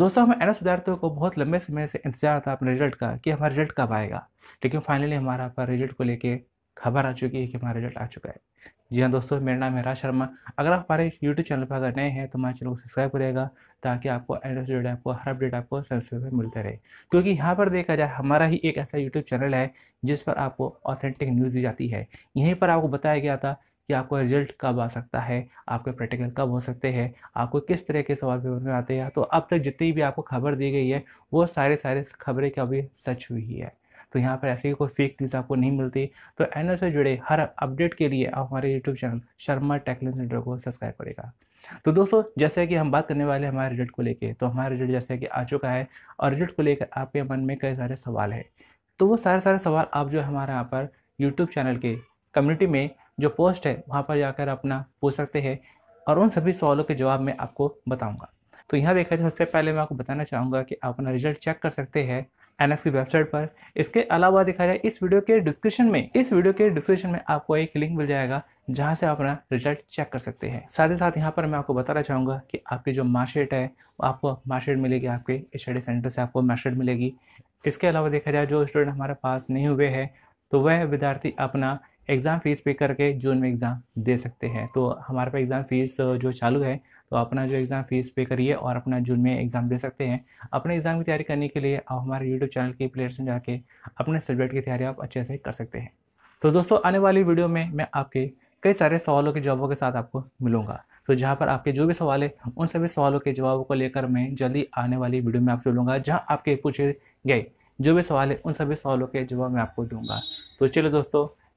दोस्तों हमें एन विद्यार्थियों को बहुत लंबे समय से इंतजार था अपने रिजल्ट का कि हमारा रिजल्ट कब आएगा लेकिन फाइनली हमारा पर रिजल्ट को लेके खबर आ चुकी है कि हमारा रिजल्ट आ चुका है जी हाँ दोस्तों मेरा नाम है राज शर्मा अगर आप हमारे यूट्यूब चैनल पर अगर नए हैं तो हमारे चैनल को सब्सक्राइब करेगा ताकि आपको एन एस आपको हर अपडेट आपको सबसे में मिलते रहे क्योंकि यहाँ पर देखा जाए हमारा ही एक ऐसा यूट्यूब चैनल है जिस पर आपको ऑथेंटिक न्यूज़ दी जाती है यहीं पर आपको बताया गया था कि आपको रिजल्ट कब आ सकता है आपके प्रैक्टिकल कब हो सकते हैं आपको किस तरह के सवाल पेपर में आते हैं तो अब तक जितनी भी आपको खबर दी गई है वो सारे सारे खबरें क्या अभी सच हुई है तो यहाँ पर ऐसी कोई फेक न्यूज़ आपको नहीं मिलती तो एन से जुड़े हर अपडेट के लिए आप हमारे YouTube channel Sharma technique centre को सब्सक्राइब करेगा तो दोस्तों जैसे कि हम बात करने वाले हमारे रिजल्ट को लेके तो हमारा रिजल्ट जैसे कि आ चुका है और रिजल्ट को लेकर आपके मन में कई सारे सवाल है तो वो सारे सारे सवाल आप जो हमारे यहाँ पर यूट्यूब चैनल के कम्युनिटी में जो पोस्ट है वहाँ पर जाकर अपना पूछ सकते हैं और उन सभी सवालों के जवाब मैं आपको बताऊँगा तो यहाँ देखा जाए सबसे पहले मैं आपको बताना चाहूँगा कि आप अपना रिजल्ट चेक कर सकते हैं एन की वेबसाइट पर इसके अलावा देखा जाए इस वीडियो के डिस्क्रिप्शन में इस वीडियो के डिस्क्रिप्शन में आपको एक लिंक मिल जाएगा जहाँ से आप अपना रिजल्ट चेक कर सकते हैं साथ ही साथ यहाँ पर मैं आपको बताना चाहूँगा कि आपकी जो मार्कशीट है वो आपको मार्कशीट मिलेगी आपके स्टडी सेंटर से आपको मार्कशीट मिलेगी इसके अलावा देखा जाए जो स्टूडेंट हमारे पास नहीं हुए हैं तो वह विद्यार्थी अपना एग्ज़ाम फ़ीस पे करके जून में एग्ज़ाम दे सकते हैं तो हमारे पास एग्ज़ाम फ़ीस जो चालू है तो अपना जो एग्ज़ाम फ़ीस पे करिए और अपना जून में एग्ज़ाम दे सकते हैं अपने एग्ज़ाम की तैयारी करने के लिए आप हमारे यूट्यूब चैनल के प्लेयर्स में जाके अपने सब्जेक्ट की तैयारी आप अच्छे से कर सकते हैं तो दोस्तों आने वाली वीडियो में मैं आपके कई सारे सवालों के जवाबों के साथ आपको मिलूँगा तो जहाँ पर आपके जो भी सवाल है उन सभी सवालों के जवाबों को लेकर मैं जल्दी आने वाली वीडियो में आपसे मिलूँगा जहाँ आपके पूछे गए जो भी सवाल है उन सभी सवालों के जवाब मैं आपको दूँगा तो चलो दोस्तों